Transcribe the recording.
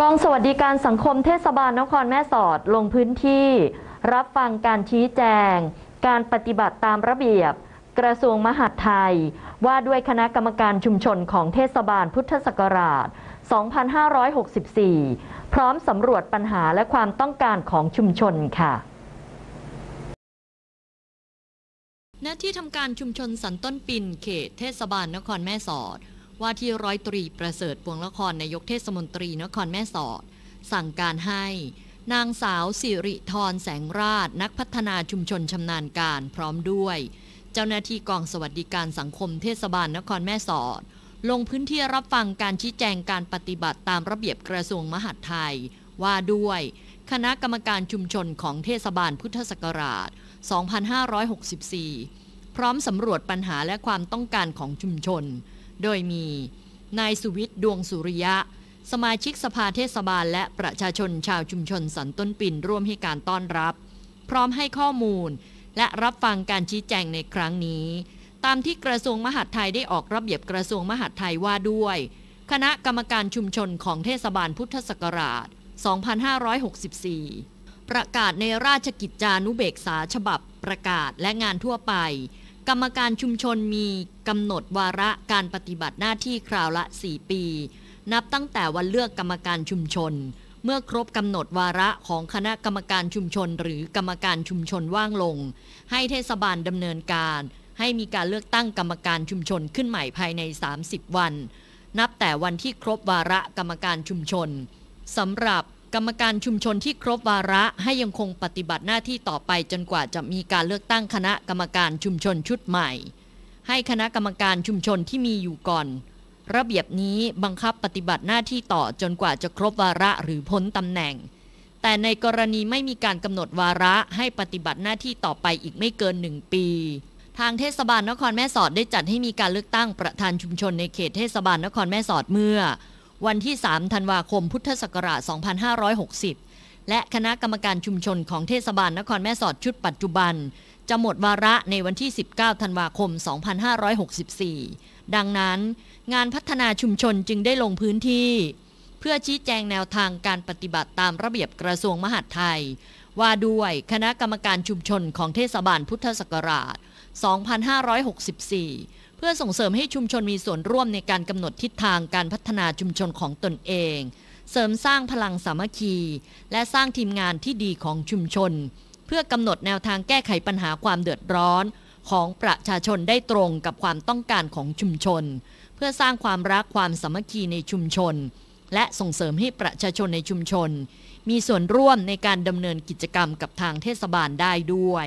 กองสวัสดิการสังคมเทศบาลนครแม่สอดลงพื้นที่ รับฟังการชี้แจง การปฏิบัติตามระเบียบกระทรวงมหาดไทย ว่าด้วยคณะกรรมการชุมชนของเทศบาลพุทธศักราช 2564 พร้อมสำรวจปัญหาและความต้องการของชุมชนค่ะณที่ทำการชุมชนสันต้นปินเขตเทศบาลนครแม่สอดว่าที่ร้อยตรีประเสริฐปวงละครนายกเทศมนตรีนครแม่สอด สั่งการให้ นางสาวสิริธรแสงราชนักพัฒนาชุมชนชำนาญการ พร้อมด้วย เจ้าหน้าที่กองสวัสดิการสังคมเทศบาลนครแม่สอด ลงพื้นที่รับฟังการชี้แจงการปฏิบัติตามระเบียบกระทรวงมหาดไทย ว่าด้วยคณะกรรมการชุมชนของเทศบาลพุทธศักราช2564 พร้อมสำรวจปัญหาและความต้องการของชุมชนโดยมีนายสุวิทย์ดวงสุริยะ สมาชิกสภาเทศบาลและประชาชนชาวชุมชนสันต้นปิ่นร่วมให้การต้อนรับ พร้อมให้ข้อมูลและรับฟังการชี้แจงในครั้งนี้ ตามที่กระทรวงมหาดไทยได้ออกระเบียบกระทรวงมหาดไทยว่าด้วย คณะกรรมการชุมชนของเทศบาลพุทธศักราช2564 ประกาศในราชกิจจานุเบกษาฉบับประกาศและงานทั่วไปกรรมการชุมชนมีกำหนดวาระการปฏิบัติหน้าที่คราวละ 4 ปี นับตั้งแต่วันเลือกกรรมการชุมชน เมื่อครบกำหนดวาระของคณะกรรมการชุมชนหรือกรรมการชุมชนว่างลงให้เทศบาลดำเนินการ ให้มีการเลือกตั้งกรรมการชุมชนขึ้นใหม่ภายใน 30 วัน นับแต่วันที่ครบวาระกรรมการชุมชนสำหรับกรรมการชุมชนที่ครบวาระให้ยังคงปฏิบัติหน้าที่ต่อไปจนกว่าจะมีการเลือกตั้งคณะกรรมการชุมชนชุดใหม่ ให้คณะกรรมการชุมชนที่มีอยู่ก่อน ระเบียบนี้บังคับปฏิบัติหน้าที่ต่อจนกว่าจะครบวาระหรือพ้นตำแหน่ง แต่ในกรณีไม่มีการกำหนดวาระให้ปฏิบัติหน้าที่ต่อไปอีกไม่เกินหนึ่งปี ทางเทศบาลนครแม่สอดได้จัดให้มีการเลือกตั้งประธานชุมชน ในเขตเทศบาลนครแม่สอดเมื่อวันที่ 3 ธันวาคมพุทธศักราช 2560 และคณะกรรมการชุมชนของเทศบาลนครแม่สอดชุดปัจจุบันจะหมดวาระในวันที่ 19 ธันวาคม 2564 ดังนั้น งานพัฒนาชุมชนจึงได้ลงพื้นที่ เพื่อชี้แจงแนวทางการปฏิบัติตามระเบียบกระทรวงมหาดไทย ว่าด้วยคณะกรรมการชุมชนของเทศบาลพุทธศักราช 2564เพื่อส่งเสริมให้ชุมชนมีส่วนร่วมในการกำหนดทิศทางการพัฒนาชุมชนของตนเอง เสริมสร้างพลังสามัคคี และสร้างทีมงานที่ดีของชุมชน เพื่อกำหนดแนวทางแก้ไขปัญหาความเดือดร้อน ของประชาชนได้ตรงกับความต้องการของชุมชน เพื่อสร้างความรักความสามัคคีในชุมชน และส่งเสริมให้ประชาชนในชุมชน มีส่วนร่วมในการดำเนินกิจกรรมกับทางเทศบาลได้ด้วย